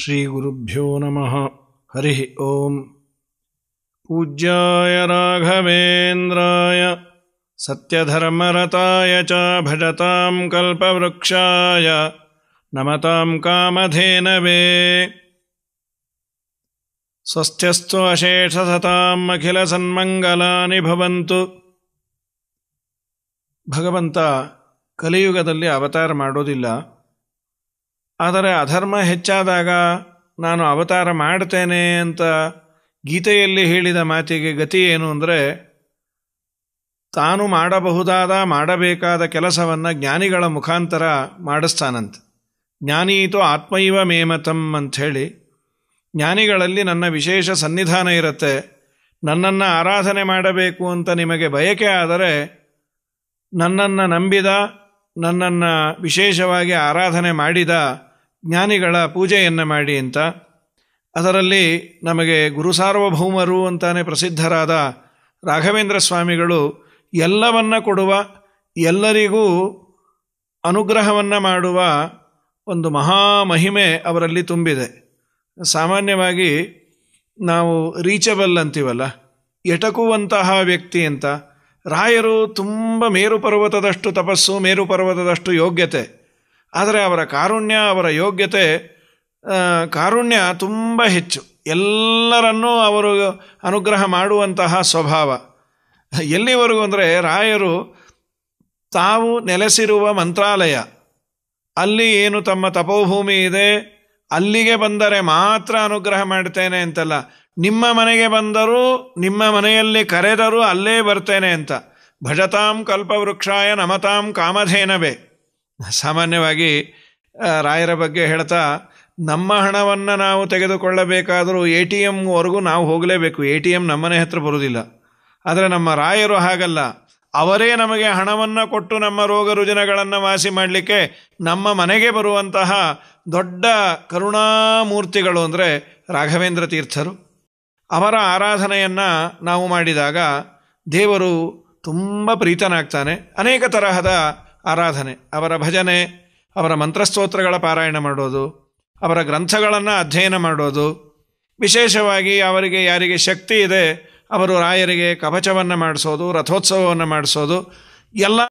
ಶ್ರೀಗುರುಭ್ಯೋ ನಮಃ ಹರಿ ಓಂ ರಾಘವೇಂದ್ರಾಯ ಚ ಭಜತಾಂ ಪೂಜ್ಯಾಘವೇಂದ್ರಾ ಸತ್ಯಧರ್ಮರತಲ್ಪವೃಕ್ಷಾ ನಮತ ಅಖಿಲ ಸ್ವಸ್ಥ್ಯಸ್ಥಶ ಭವಂತು ಭಗವಂತ ಕಲಿಯುಗದಲ್ಲಿ ಅವತಾರ ಮಾಡೋದಿಲ್ಲ ಆದರೆ ಅಧರ್ಮ ಹೆಚ್ಚಾದಾಗ ನಾನು ಅವತಾರ ಮಾಡ್ತೇನೆ ಅಂತ ಗೀತೆಯಲ್ಲಿ ಹೇಳಿದ ಮಾತಿಗೆ ಗತಿ ಏನು ಅಂದರೆ ತಾನು ಮಾಡಬಹುದಾದ ಮಾಡಬೇಕಾದ ಕೆಲಸವನ್ನು ಜ್ಞಾನಿಗಳ ಮುಖಾಂತರ ಮಾಡಿಸ್ತಾನಂತೆ ಜ್ಞಾನೀತು ಆತ್ಮೈವ ಮೇಮತಂ ಅಂಥೇಳಿ ಜ್ಞಾನಿಗಳಲ್ಲಿ ನನ್ನ ವಿಶೇಷ ಸನ್ನಿಧಾನ ಇರುತ್ತೆ ನನ್ನನ್ನು ಆರಾಧನೆ ಮಾಡಬೇಕು ಅಂತ ನಿಮಗೆ ಬಯಕೆ ಆದರೆ ನನ್ನನ್ನು ನಂಬಿದ ನನ್ನನ್ನು ವಿಶೇಷವಾಗಿ ಆರಾಧನೆ ಮಾಡಿದ ಜ್ಞಾನಿಗಳ ಪೂಜೆಯನ್ನು ಮಾಡಿ ಅಂತ ಅದರಲ್ಲಿ ನಮಗೆ ಗುರು ಸಾರ್ವಭೌಮರು ಅಂತಾನೆ ಪ್ರಸಿದ್ಧರಾದ ರಾಘವೇಂದ್ರ ಸ್ವಾಮಿಗಳು ಎಲ್ಲವನ್ನ ಕೊಡುವ ಎಲ್ಲರಿಗೂ ಅನುಗ್ರಹವನ್ನು ಮಾಡುವ ಒಂದು ಮಹಾ ಮಹಿಮೆ ಅವರಲ್ಲಿ ತುಂಬಿದೆ ಸಾಮಾನ್ಯವಾಗಿ ನಾವು ರೀಚಬಲ್ ಅಂತೀವಲ್ಲ ಎಟಕುವಂತಹ ವ್ಯಕ್ತಿ ಅಂತ ರಾಯರು ತುಂಬ ಮೇರು ಪರ್ವತದಷ್ಟು ತಪಸ್ಸು ಮೇರು ಪರ್ವತದಷ್ಟು ಯೋಗ್ಯತೆ ಆದರೆ ಅವರ ಕಾರುಣ್ಯ ಅವರ ಯೋಗ್ಯತೆ ಕಾರುಣ್ಯ ತುಂಬ ಹೆಚ್ಚು ಎಲ್ಲರನ್ನೂ ಅವರು ಅನುಗ್ರಹ ಮಾಡುವಂತಹ ಸ್ವಭಾವ ಎಲ್ಲಿವರೆಗೂ ಅಂದರೆ ರಾಯರು ತಾವು ನೆಲೆಸಿರುವ ಮಂತ್ರಾಲಯ ಅಲ್ಲಿ ಏನು ತಮ್ಮ ತಪೋಭೂಮಿ ಇದೆ ಅಲ್ಲಿಗೆ ಬಂದರೆ ಮಾತ್ರ ಅನುಗ್ರಹ ಮಾಡ್ತೇನೆ ಅಂತಲ್ಲ ನಿಮ್ಮ ಮನೆಗೆ ಬಂದರೂ ನಿಮ್ಮ ಮನೆಯಲ್ಲಿ ಕರೆದರೂ ಅಲ್ಲೇ ಬರ್ತೇನೆ ಅಂತ ಭಜತಾಂ ಕಲ್ಪವೃಕ್ಷಾಯ ನಮತಾಂ ಕಾಮಧೇನವೇ ಸಾಮಾನ್ಯವಾಗಿ ರಾಯರ ಬಗ್ಗೆ ಹೇಳ್ತಾ ನಮ್ಮ ಹಣವನ್ನು ನಾವು ತೆಗೆದುಕೊಳ್ಳಬೇಕಾದರೂ ಎ ಟಿ ಎಮ್ವರೆಗೂ ನಾವು ಹೋಗಲೇಬೇಕು ಎ ಟಿ ಎಮ್ ನಮ್ಮನೆ ಹತ್ರ ಬರುವುದಿಲ್ಲ ಆದರೆ ನಮ್ಮ ರಾಯರು ಹಾಗಲ್ಲ ಅವರೇ ನಮಗೆ ಹಣವನ್ನು ಕೊಟ್ಟು ನಮ್ಮ ರೋಗ ರುಜಿನಗಳನ್ನು ವಾಸಿ ಮಾಡಲಿಕ್ಕೆ ನಮ್ಮ ಮನೆಗೆ ಬರುವಂತಹ ದೊಡ್ಡ ಕರುಣಾಮೂರ್ತಿಗಳು ಅಂದರೆ ರಾಘವೇಂದ್ರ ತೀರ್ಥರು ಅವರ ಆರಾಧನೆಯನ್ನು ನಾವು ಮಾಡಿದಾಗ ದೇವರು ತುಂಬ ಪ್ರೀತನಾಗ್ತಾನೆ ಅನೇಕ ತರಹದ ಆರಾಧನೆ ಅವರ ಭಜನೆ ಅವರ ಮಂತ್ರಸ್ತೋತ್ರಗಳ ಪಾರಾಯಣ ಮಾಡೋದು ಅವರ ಗ್ರಂಥಗಳನ್ನು ಅಧ್ಯಯನ ಮಾಡೋದು ವಿಶೇಷವಾಗಿ ಅವರಿಗೆ ಯಾರಿಗೆ ಶಕ್ತಿ ಇದೆ ಅವರು ರಾಯರಿಗೆ ಕವಚವನ್ನು ಮಾಡಿಸೋದು ರಥೋತ್ಸವವನ್ನು ಮಾಡಿಸೋದು ಎಲ್ಲ